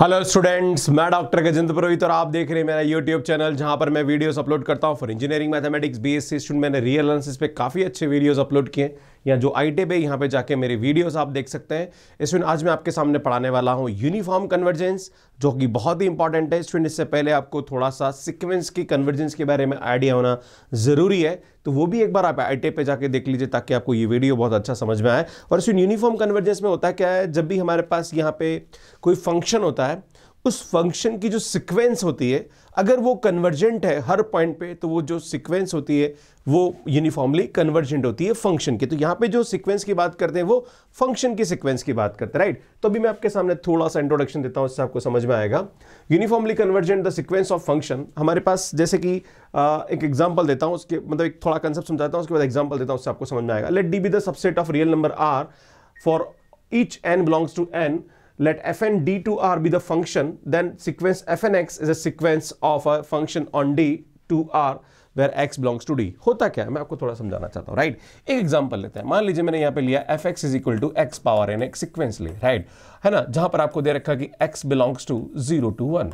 Hello students मैं doctor Gajendra Purohit और आप देख रहे हैं मेरा यूट्यूब चैनल जहां पर मैं वीडियोस अपलोड करता हूं for engineering mathematics BSc student मैंने रियल एनालिसिस पे काफ़ी अच्छे वीडियोस अपलोड किए हैं या जो आई टेब है यहाँ पे जाके मेरे वीडियोस आप देख सकते हैं स्टूडेंट आज मैं आपके सामने पढ़ाने वाला हूँ यूनिफॉर्म कन्वर्जेंस जो कि बहुत ही इंपॉर्टेंट है स्टूडेंट इससे पहले आपको थोड़ा सा सिक्वेंस की कन्वर्जेंस के बारे में आइडिया होना ज़रूरी है तो वो भी एक बार आप आई टेप पे जाके देख लीजिए ताकि आपको ये वीडियो बहुत अच्छा समझ में आए और स्टूडेंट यूनिफॉर्म कन्वर्जेंस में होता क्या है जब भी हमारे पास यहाँ पे कोई फंक्शन होता है उस फंक्शन की जो सिक्वेंस होती है अगर वो कन्वर्जेंट है हर पॉइंट पे तो वो जो सिक्वेंस होती है वो यूनिफॉर्मली कन्वर्जेंट होती है फंक्शन की तो यहाँ पे जो सिक्वेंस की बात करते हैं वो फंक्शन की सिक्वेंस की बात करते हैं राइट तो अभी मैं आपके सामने थोड़ा सा इंट्रोडक्शन देता हूँ इससे आपको समझ में आएगा uniformly convergent the sequence of function हमारे पास जैसे कि एक एग्जाम्पल देता हूँ उसके मतलब एक थोड़ा कंसेप्ट समझाता हूँ उसके बाद एग्जाम्पल देता हूँ उससे आपको समझ में आएगा let D be the subset of real number R for each N belongs to N let fn d2r be the function, then sequence fnx is a sequence of a function on d2r where x belongs to d. होता क्या है मैं आपको थोड़ा समझाना चाहता हूँ right right? एक एग्जाम्पल लेते हैं मान लीजिए मैंने यहाँ पे लिया F X is equal to X power N एक सिक्वेंस ली राइट है ना जहाँ पर आपको दे रखा कि x belongs to zero to one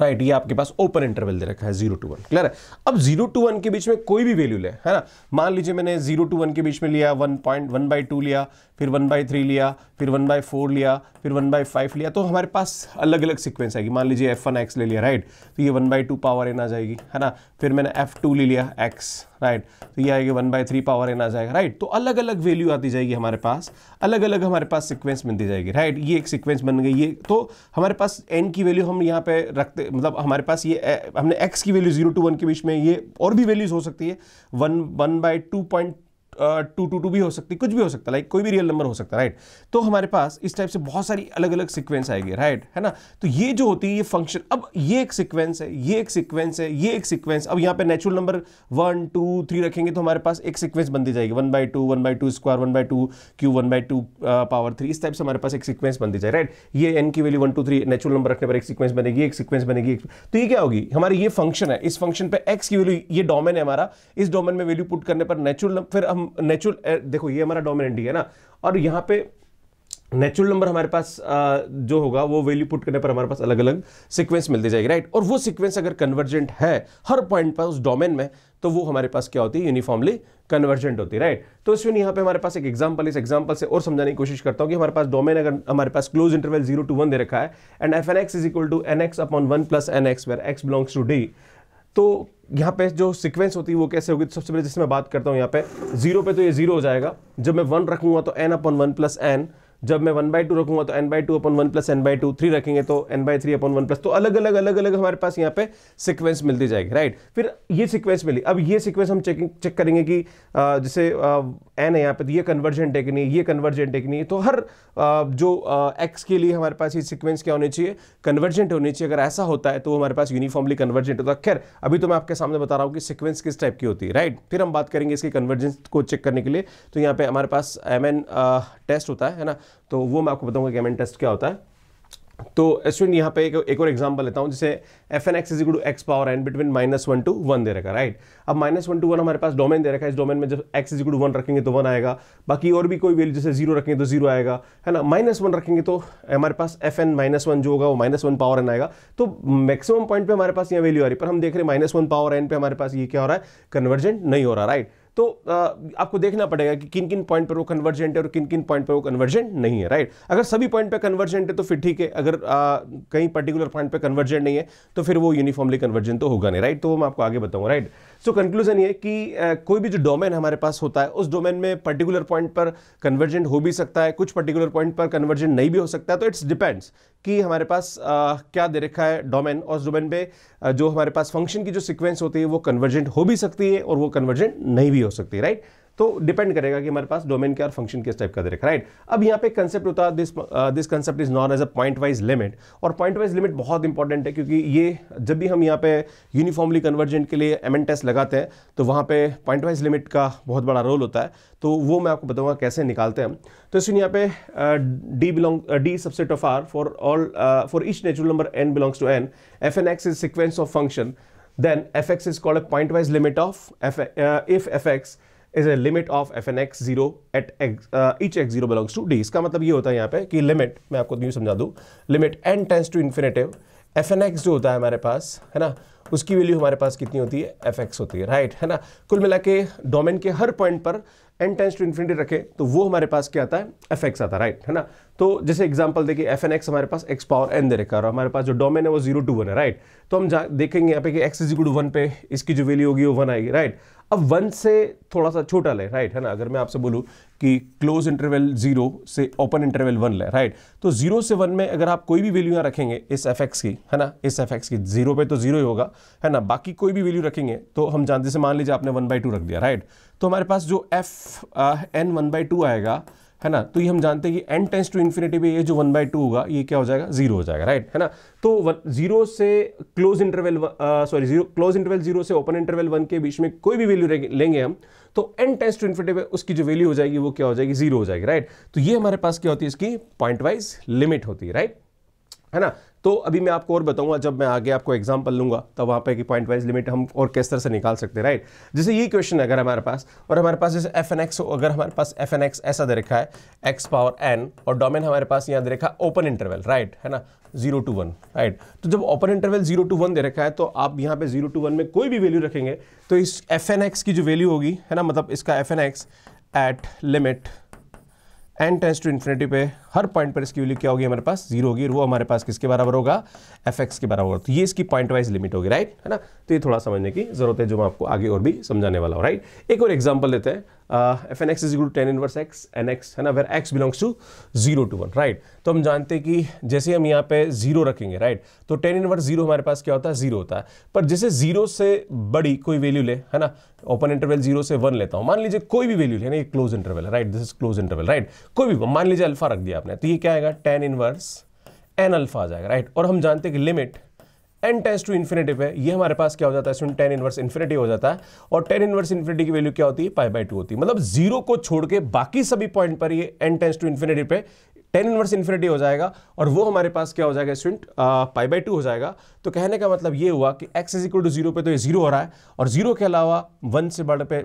right ये आपके पास ओपन इंटरवल दे रखा है जीरो टू वन क्लियर है अब जीरो टू वन के बीच में कोई भी वैल्यू ले है ना मान लीजिए मैंने जीरो टू वन के बीच में लिया one point one by two लिया फिर वन बाई थ्री लिया फिर वन बाई फोर लिया फिर वन बाई फाइव लिया तो हमारे पास अलग अलग सिक्वेंस आएगी मान लीजिए एफ वन एक्स ले लिया राइट तो ये one by two power N आ जाएगी है ना फिर मैंने एफ टू ले लिया एक्स राइट तो ये आएगा one by three power N आ जाएगा राइट तो अलग अलग वैल्यू आती जाएगी हमारे पास अलग अलग हमारे पास सीक्वेंस बनती जाएगी राइट ये एक सीक्वेंस बन गई ये तो हमारे पास एन की वैल्यू हम यहाँ पे रखते मतलब हमारे पास ये हमने एक्स की वैल्यू जीरो टू वन के बीच में ये और भी वैल्यूज हो सकती है one one by two point two two two भी हो सकती कुछ भी हो सकता है लाइक कोई भी रियल नंबर हो सकता है राइट तो हमारे पास इस टाइप से बहुत सारी अलग अलग सिक्वेंस आएगी राइट है ना तो ये जो होती है ये फंक्शन अब ये एक सिक्वेंस है ये एक सिक्वेंस है ये एक सिक्वेंस अब यहाँ पे natural number one two three रखेंगे तो हमारे पास एक सिक्वेंस बनती जाएगी one by two one by two square one by two cube one by two power three इस टाइप से हमारे पास एक सिक्वेंस बनती जाए राइट ये एन की value one two three natural number रखने पर एक सिक्वेंस बनेगी एक सिक्वेंस बनेगी तो ये क्या होगी हमारी ये फंक्शन है इस फंक्शन पर एक्स की वैल्यू ये डोमेन है हमारा इस डोमेन में वैल्यू पुट करने पर नेचुरल फिर हम नेचुरल eh, देखो ये हमारा डोमिनेंट है ना और यहाँ पे नेचुरल नंबर हमारे पास जो होगा वो वैल्यू पुट करने पर हमारे पास अलग अलग सीक्वेंस मिलती जाएगी राइट और वो सीक्वेंस अगर कन्वर्जेंट है हर पॉइंट पर उस डोमेन में तो वो हमारे पास क्या होती है यूनिफॉर्मली कन्वर्जेंट होती है राइट तो इसमें यहाँ पे हमारे पास एक एग्जांपल इस एग्जांपल से और समझाने की कोशिश करता हूँ कि हमारे पास डोमेन अगर हमारे पास close interval zero to one दे रखा है and F N X is equal to N X upon one plus N X where X belongs to D तो यहाँ पे जो सीक्वेंस होती है वो कैसे होगी तो सबसे पहले जिससे मैं बात करता हूँ यहाँ पे जीरो पे तो ये जीरो हो जाएगा जब मैं वन रखूंगा तो N upon one plus N जब मैं वन बाई टू रखूंगा तो N by two upon one plus N by two three रखेंगे तो N by three upon one plus तो अलग अलग अलग अलग हमारे पास यहाँ पे सिक्वेंस मिलती जाएगी राइट फिर ये सिक्वेंस मिली अब ये सिक्वेंस हम चेकिंग चेक करेंगे कि जैसे एन है यहाँ पे तो ये कन्वर्जेंट है कि नहीं ये कन्वर्जेंट है कि नहीं तो हर जो एक्स के लिए हमारे पास ये सिक्वेंस क्या होनी चाहिए कन्वर्जेंट होनी चाहिए अगर ऐसा होता है तो हमारे पास यूनिफॉर्मली कन्वर्जेंट होता है खैर अभी तो मैं आपके सामने बता रहा हूँ कि सिक्वेंस किस टाइप की होती है राइट फिर हम बात करेंगे इसके कन्वर्जेंस को चेक करने के लिए तो यहाँ पे हमारे पास एम टेस्ट होता है ना तो वो मैं आपको बताऊंगा कि एम टेस्ट क्या होता है तो स्टूडेंट यहाँ पे एक, एक और एग्जांपल लेता हूँ जैसे F N X is two X power N between minus one to one दे रखा राइट अब माइनस वन टू वन हमारे पास डोमेन दे रखा है इस डोमेन में जब एक्स इज टू वन रखेंगे तो वन आएगा बाकी और भी कोई वैल्यू जैसे जीरो रखेंगे तो जीरो आएगा है ना माइनस वन रखेंगे तो हमारे पास एफ एन माइनस वन जो होगा वो माइनस वन पावर एन आएगा तो मैक्सिमम पॉइंट पर हमारे पास यहाँ वैल्यू आ रही पर हम देख रहे हैं माइनस वन पावर एन पे हमारे पास ये क्या हो रहा है कन्वर्जेंट नहीं हो रहा राइट right? तो आपको देखना पड़ेगा कि किन किन पॉइंट पर वो कन्वर्जेंट है और किन किन पॉइंट पर वो कन्वर्जेंट नहीं है राइट अगर सभी पॉइंट पर कन्वर्जेंट है तो फिर ठीक है अगर कहीं पर्टिकुलर पॉइंट पर कन्वर्जेंट नहीं है तो फिर वो यूनिफॉर्मली कन्वर्जेंट तो होगा नहीं राइट तो मैं आपको आगे बताऊँगा राइट सो so, कंक्लूजन ये कि कोई भी जो डोमेन हमारे पास होता है उस डोमेन में पर्टिकुलर पॉइंट पर कन्वर्जेंट हो भी सकता है कुछ पर्टिकुलर पॉइंट पर कन्वर्जेंट नहीं भी हो सकता है तो इट्स डिपेंड्स कि हमारे पास क्या दे रखा है डोमेन और उस डोमेन पे जो हमारे पास फंक्शन की जो सिक्वेंस होती है वो कन्वर्जेंट हो भी सकती है और वो कन्वर्जेंट नहीं भी हो सकती राइट तो डिपेंड करेगा कि हमारे पास डोमेन क्या और फंक्शन किस टाइप का दे रखा राइट अब यहाँ पे कंसेप्ट होता है this this concept is known as a pointwise limit और पॉइंट वाइज लिमिट बहुत इंपॉर्टेंट है क्योंकि ये जब भी हम यहाँ पे यूनिफॉर्मली कन्वर्जेंट के लिए एम टेस्ट लगाते हैं तो वहाँ पे पॉइंट वाइज लिमिट का बहुत बड़ा रोल होता है तो वो मैं आपको बताऊँगा कैसे निकालते हैं हम तो इसलिए यहाँ पे D belong D subset of R for all for each natural number N belongs to N F N X is sequence of function then fx is called a pointwise limit of f, uh, if fx is a limit of F N X zero at each X zero belongs to D इसका मतलब ये होता है यहाँ पे कि limit मैं आपको यूँ समझा दूँ limit N tends to infinity F N X जो होता है हमारे पास है ना उसकी वैल्यू हमारे पास कितनी होती है एफ एक्स होती है राइट है ना कुल मिला के डोमेन के हर पॉइंट पर एन टेंस टू इन्फिनिटी रखें तो वो हमारे पास क्या आता है एफ एक्स आता है राइट है ना तो जैसे एग्जाम्पल देखिए एफ एन एक्स हमारे पास एक्स पावर एन दे रखा और हमारे पास जो डोमेन है वो जीरो टू वन है राइट तो हम देखेंगे यहाँ पे कि X is equal to one पे इसकी जो वैल्यू होगी वो वन आएगी राइट अब वन से थोड़ा सा छोटा लें राइट है ना अगर मैं आपसे बोलूँ कि क्लोज इंटरवल जीरो से ओपन इंटरवल वन लें राइट तो जीरो से वन में अगर आप कोई भी वैल्यू यहाँ रखेंगे इस एफ एक्स की है ना इस एफ एक्स की जीरो पे तो जीरो ही होगा है ना बाकी कोई भी वैल्यू रखेंगे तो हम जानते से मान लीजिए आपने वन बाई टू रख दिया राइट तो हमारे पास जो F N one by two आएगा है ना तो ये हम जानते हैं कि एन टेंस टू इन्फिनिटी पे ये जो वन बाई टू होगा ये क्या हो जाएगा जीरो हो जाएगा राइट है ना तो जीरो से close interval sorry zero close interval zero से ओपन इंटरवल वन के बीच में कोई भी वैल्यू लेंगे हम तो एन टेंस टू इन्फिनिटी पे उसकी जो वैल्यू हो जाएगी वो क्या हो जाएगी जीरो हो जाएगी राइट तो ये हमारे पास क्या होती है इसकी पॉइंट वाइज लिमिट होती है राइट है ना तो अभी मैं आपको और बताऊंगा जब मैं आगे आपको एग्जाम्पल लूंगा तब वहाँ पर कि पॉइंट वाइज लिमिट हम और किस तरह से निकाल सकते हैं राइट जैसे ये क्वेश्चन है अगर हमारे पास और हमारे पास जैसे एफ एन एक्स अगर हमारे पास एफ एन एक्स ऐसा दे रखा है एक्स पावर एन और डोमेन हमारे पास यहाँ दे रखा ओपन इंटरवल राइट है ना जीरो टू वन राइट तो जब open interval zero to one दे रखा है तो आप यहाँ पे जीरो टू वन में कोई भी वैल्यू रखेंगे तो इस एफ एन एक्स की जो वैल्यू होगी है ना मतलब इसका F N X at limit N tends to infinity पे हर पॉइंट पर इसकी वैल्यू क्या होगी हमारे पास जीरो होगी वो हमारे पास किसके बराबर होगा एफ एक्स के बराबर होगा तो ये इसकी पॉइंट वाइज लिमिट होगी राइट है ना तो ये थोड़ा समझने की जरूरत है जो मैं आपको आगे और भी समझाने वाला हूँ राइट एक और एग्जाम्पल लेते हैं F N X is equal tan inverse X N X है ना where X belongs to zero to one right तो हम जानते हैं कि जैसे हम यहाँ पे जीरो रखेंगे राइट right? तो टेन इनवर्स जीरो हमारे पास क्या होता है जीरो होता है पर जैसे जीरो से बड़ी कोई वैल्यू ले है ना ओपन इंटरवल जीरो से वन लेता हूँ मान लीजिए कोई भी वैल्यू ले ना ये क्लोज इंटरवल है right this is close interval right कोई भी मान लीजिए अल्फा रख दिया आपने तो ये क्या आएगा टेन इनवर्स एन अल्फा आ जाएगा राइट और हम जानते हैं कि limit N tends to infinity है ये हमारे पास क्या हो जाता है स्टूडेंट टेन इनवर्स इन्फिनेटिव हो जाता है और टेन इनवर्स इन्फिनिटी की वैल्यू क्या होती है पाई बाई टू होती है मतलब जीरो को छोड़ के बाकी सभी पॉइंट पर ये एन टेंस टू इन्फिनेटिव पे टेन इनवर्स इन्फिनिटी हो जाएगा और वो हमारे पास क्या हो जाएगा स्टूडेंट पाई बाई टू हो जाएगा तो कहने का मतलब ये हुआ कि X is equal to zero पे तो ये जीरो हो रहा है और जीरो के अलावा वन से बड़े पे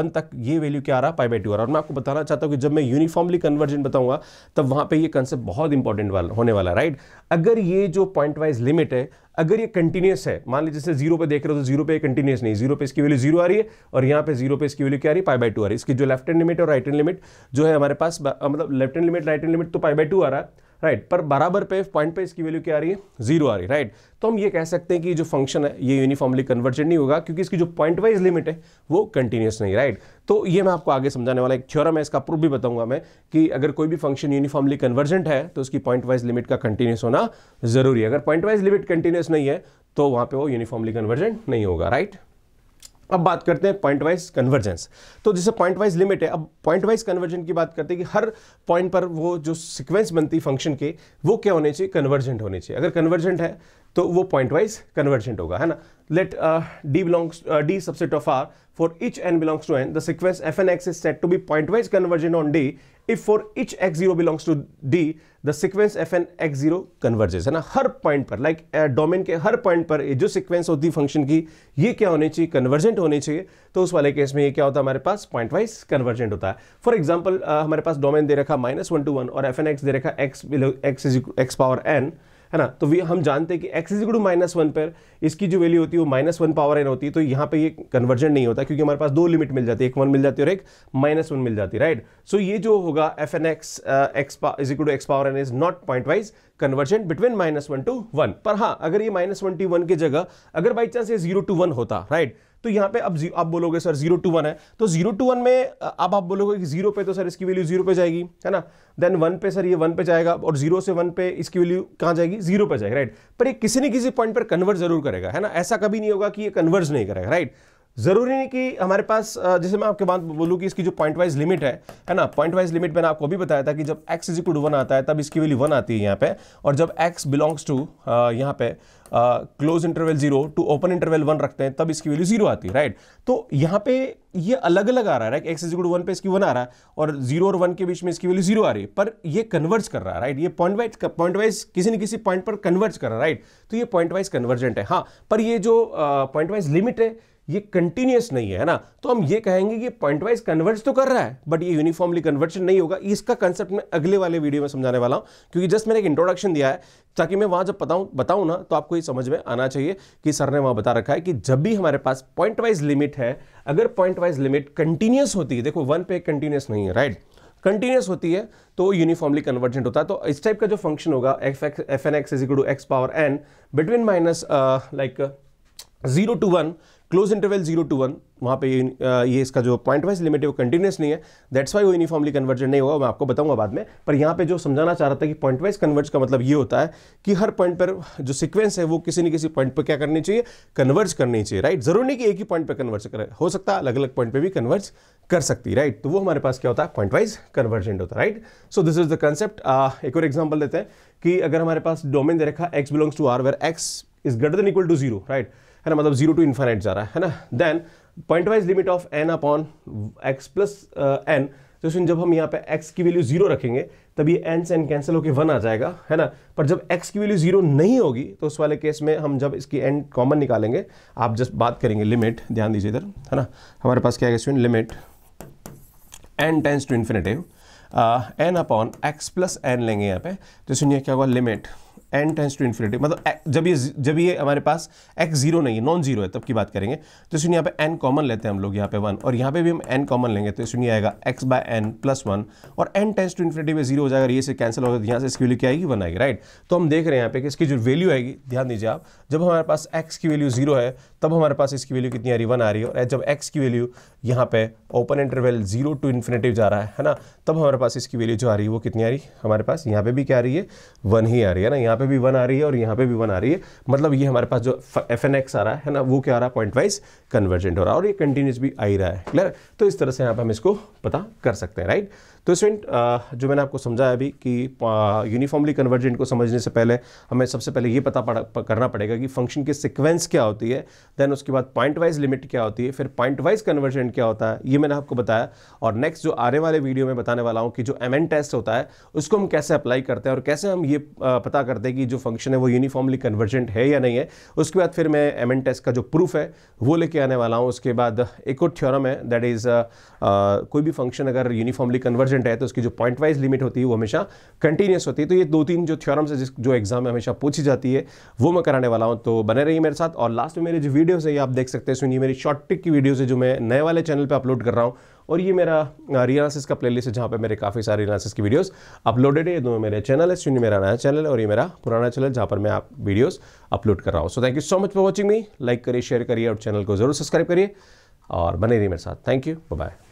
वन तक ये वैल्यू क्या आ रहा है पाई बाई टू आ रहा है और मैं आपको बताना चाहता हूँ कि जब मैं यूनिफॉर्मली कन्वर्जन बताऊँगा तब वहाँ पर ये कंसेप्ट बहुत इंपॉर्टेंट वाला होने वाला है राइट अगर ये जो पॉइंट वाइज लिमिट है अगर ये कंटिन्यूस है मान लीजिए जैसे जीरो पे देख रहे हो तो जीरो पे कंटिन्यूस नहीं जीरो पे इसकी वैल्यू जीरो आ रही है और यहाँ पे जीरो पे इसकी वैल्यू क्या आ रही है पाई बाई टू आ रही है इसकी जो लेफ्ट हैंड लिमिट और राइट हैंड लिमिट जो है हमारे पास मतलब left hand limit right hand limit तो पाई बाई टू आ रहा है राइट right, पर बराबर पे पॉइंट पे इसकी वैल्यू क्या आ रही है जीरो आ रही है right? राइट तो हम ये कह सकते हैं कि जो फंक्शन है ये यूनिफॉर्मली कन्वर्जेंट नहीं होगा क्योंकि इसकी जो पॉइंट वाइज लिमिट है वो कंटिन्यूस नहीं राइट right? तो ये मैं आपको आगे समझाने वाला एक थ्योरम है इसका प्रूफ भी बताऊंगा मैं कि अगर कोई भी फंक्शन यूनिफॉर्मली कन्वर्जेंट है तो उसकी पॉइंट वाइज लिमिट का कंटिन्यूस होना जरूरी है अगर पॉइंट वाइज लिमिट कंटिन्यूस नहीं है तो वहां पर वो यूनिफॉर्मली कन्वर्जेंट नहीं होगा राइट right? अब बात करते हैं पॉइंट वाइज कन्वर्जेंस तो जैसे पॉइंट वाइज लिमिट है अब पॉइंट वाइज कन्वर्जन की बात करते हैं कि हर पॉइंट पर वो जो सिक्वेंस बनती फंक्शन के वो क्या होने चाहिए कन्वर्जेंट होने चाहिए अगर कन्वर्जेंट है तो वो पॉइंट वाइज कन्वर्जेंट होगा है ना let D belongs D subset of R for each N belongs to N the sequence F N X is set to be pointwise convergent on D X zero belongs x0 D the d F N fn x0 converges है ना हर point पर like like, domain के हर point पर ये जो sequence होती है फंक्शन की ये क्या होनी चाहिए कन्वर्जेंट होनी चाहिए तो उस वाले केस में ये क्या होता है हमारे पास पॉइंट वाइज कन्वर्जेंट होता है फॉर एग्जाम्पल हमारे पास डोमेन दे रखा माइनस वन टू वन और एफ एन एक्स दे रखा X X X power N है ना तो हम जानते हैं कि X is to minus one पर इसकी जो वैल्यू होती है वो माइनस वन पावर एन होती है तो यहाँ पे ये कन्वर्जन नहीं होता क्योंकि हमारे पास दो लिमिट मिल जाती है एक वन मिल जाती है और एक माइनस वन मिल जाती है राइट सो ये जो होगा F N X X is equal to X power N is not pointwise convergence between minus one to one पर हाँ अगर ये माइनस वन टू वन की जगह अगर बाई चांस ये जीरो टू वन होता राइट right? तो यहां पे अब आप बोलोगे सर जीरो टू वन है तो जीरो टू वन में अब आप बोलोगे कि जीरो पे तो सर इसकी वैल्यू जीरो पे जाएगी है ना देन वन पे सर ये वन पे जाएगा और जीरो से वन पे इसकी वैल्यू कहां जाएगी जीरो पे जाएगी राइट पर ये किसी न किसी पॉइंट पर कन्वर्ट जरूर करेगा है ना ऐसा कभी नहीं होगा कि ये कन्वर्ज नहीं करेगा राइट ज़रूरी नहीं कि हमारे पास जैसे मैं आपके बात बोलूँ कि इसकी जो पॉइंट वाइज लिमिट है है ना पॉइंट वाइज लिमिट मैंने आपको भी बताया था कि जब x इज इक्वल वन आता है तब इसकी वैल्यू वन आती है यहाँ पे और जब x बिलोंग्स टू यहाँ पे close interval zero to open interval one रखते हैं तब इसकी वैल्यू जीरो आती है राइट तो यहाँ पे ये अलग अलग आ रहा है right X is equal one पे इसकी वन आ रहा है और जीरो और वन के बीच में इसकी वैल्यू जीरो आ रही है पर ये कन्वर्ज कर रहा है राइट ये पॉइंट वाइज पॉइंट वाइज किसी न किसी पॉइंट पर कन्वर्ज कर रहा है राइट तो ये पॉइंट वाइज कन्वर्जेंट है हाँ पर ये जो पॉइंट वाइज लिमिट है ये कंटिन्यूस नहीं है ना तो हम ये कहेंगे कि पॉइंट वाइज कन्वर्ट तो कर रहा है बट ये यूनिफॉर्मली कन्वर्जन नहीं होगा इसका कंसेप्ट मैं अगले वाले वीडियो में समझाने वाला हूं क्योंकि जस्ट मैंने एक इंट्रोडक्शन दिया है ताकि मैं वहां जब बताऊँ बताऊं ना तो आपको ये समझ में आना चाहिए कि सर ने वहां बता रखा है कि जब भी हमारे पास पॉइंट वाइज लिमिट है अगर पॉइंट वाइज लिमिट कंटिन्यूस होती है देखो वन पे कंटिन्यूस नहीं है राइट कंटिन्यूस होती है तो यूनिफॉर्मली कन्वर्जेंट होता है तो इस टाइप का जो फंक्शन होगा F X F N X is equal to X power N between minus like zero to one close interval zero to one वहाँ पे ये इसका जो पॉइंट वाइज लिमिट है वो कंटिन्यूस नहीं है दैट्स वाई वो यूनिफॉर्मली कन्वर्जन नहीं होगा मैं आपको बताऊंगा बाद में पर यहाँ पे जो समझाना चाह रहा था कि पॉइंट वाइज कन्वर्ज का मतलब ये होता है कि हर पॉइंट पर जो सीक्वेंस है वो किसी न किसी पॉइंट पर क्या करनी चाहिए कन्वर्ज करनी चाहिए राइट जरूर नहीं कि एक ही पॉइंट पर कन्वर्ज करे हो सकता है अलग अलग पॉइंट पर भी कन्वर्ज कर सकती है राइट तो वो हमारे पास क्या होता है पॉइंट वाइज कन्वर्जेंट होता है right so this is the concept एक और एग्जाम्पल देते हैं कि अगर हमारे पास डोमेन दे रखा X belongs to R where X is greater than equal to zero right है ना मतलब जीरो टू इन्फाइनाइट जा रहा है ना then pointwise limit of N upon X plus N तो सुन जब हम यहाँ पे एक्स की वैल्यू जीरो रखेंगे तब ये एन से एन कैंसिल होकर वन आ जाएगा है ना पर जब एक्स की वैल्यू जीरो नहीं होगी तो उस वाले केस में हम जब इसकी एन कॉमन निकालेंगे आप जस्ट बात करेंगे लिमिट ध्यान दीजिए इधर है ना हमारे पास क्या है limit N tends to infinity N upon X plus N लेंगे यहाँ पे तो सुनिए क्या हुआ limit N tends to infinity मतलब जब ये जब ये हमारे पास एक्स जीरो नहीं है नॉन जीरो है तब की बात करेंगे तो इसलिए यहाँ पे एन कॉमन लेते हैं हम लोग यहाँ पे वन और यहाँ पे भी हम एन कॉमन लेंगे तो इसलिए आएगा X by N plus one और एन टेंस टू इन्फिनिटी में जीरो हो जाएगा ये से कैंसिल होगा तो यहाँ से इसकी वैल्यू क्या आएगी वन आएगी राइट तो हम देख रहे हैं यहाँ पे कि इसकी जो वैल्यू आएगी ध्यान दीजिए आप जब हमारे पास एक्स की वैल्यू जीरो है तब हमारे पास इसकी वैल्यू कितनी आ रही वन आ रही है और जब एक्स की वैल्यू यहाँ पे open interval zero to infinity जा रहा है ना तब हमारे पास इसकी वैल्यू जो आ रही है वो कितनी आ रही है हमारे पास यहाँ पे भी क्या आ रही है वन ही आ रही है ना यहाँ यहाँ पे भी वन आ रही है और यहाँ पे भी वन आ रही है मतलब ये हमारे पास जो एफ एन एक्स आ रहा है ना वो क्या आ रहा है पॉइंट वाइज कन्वर्जेंट हो रहा है और ये कंटिन्यूस भी आ ही रहा है क्लियर तो इस तरह से यहाँ पर हम इसको पता कर सकते हैं राइट तो स्टूडेंट जो मैंने आपको समझाया अभी कि यूनिफॉर्मली कन्वर्जेंट को समझने से पहले हमें सबसे पहले ये पता पड़ा, करना पड़ेगा कि फंक्शन की सिक्वेंस क्या होती है देन उसके बाद पॉइंट वाइज लिमिट क्या होती है फिर पॉइंट वाइज कन्वर्जेंट क्या होता है ये मैंने आपको बताया और नेक्स्ट जो आने वाले वीडियो में बताने वाला हूँ कि जो एम टेस्ट होता है उसको हम कैसे अप्लाई करते हैं और कैसे हम ये पता करते हैं कि जो फंक्शन है वो यूनिफॉर्मली कन्वर्जेंट है या नहीं है उसके बाद फिर मैं एम टेस्ट का जो प्रूफ है वो लेके आने वाला हूँ उसके बाद एक और थ्योरम है दैट इज़ कोई भी फंक्शन अगर यूनिफॉर्मली कन्वर्जेंट परसेंट है तो उसकी जो पॉइंट वाइज लिमिट होती है वो हमेशा कंटिन्यूस होती है तो ये दो तीन जो थ्योरम्स है जिस जो एग्जाम में हमेशा पूछी जाती है वो मैं कराने वाला हूँ तो बने रहिए मेरे साथ और लास्ट में मेरे जो वीडियोज़ है ये आप देख सकते हैं सुनिए मेरी शॉर्ट टिक की वीडियोज़ है जो मैं नए वाले चैनल पर अपलोड कर रहा हूँ और ये मेरा रियानासिस का प्लेलिस्ट है जहाँ पे मेरे काफ़ी सारे रियानासिस की वीडियोस अपलोडेड है ये दोनों मेरे चैनल है सुनिए मेरा नया चैनल है और ये मेरा पुराना चैनल जहाँ पर मैं आप वीडियोस अपलोड कर रहा हूँ so thank you so much for watching me like करिए शेयर करिए और चैनल को जरूर सब्सक्राइब करिए और बने रहिए मेरे साथ थैंक यू बाय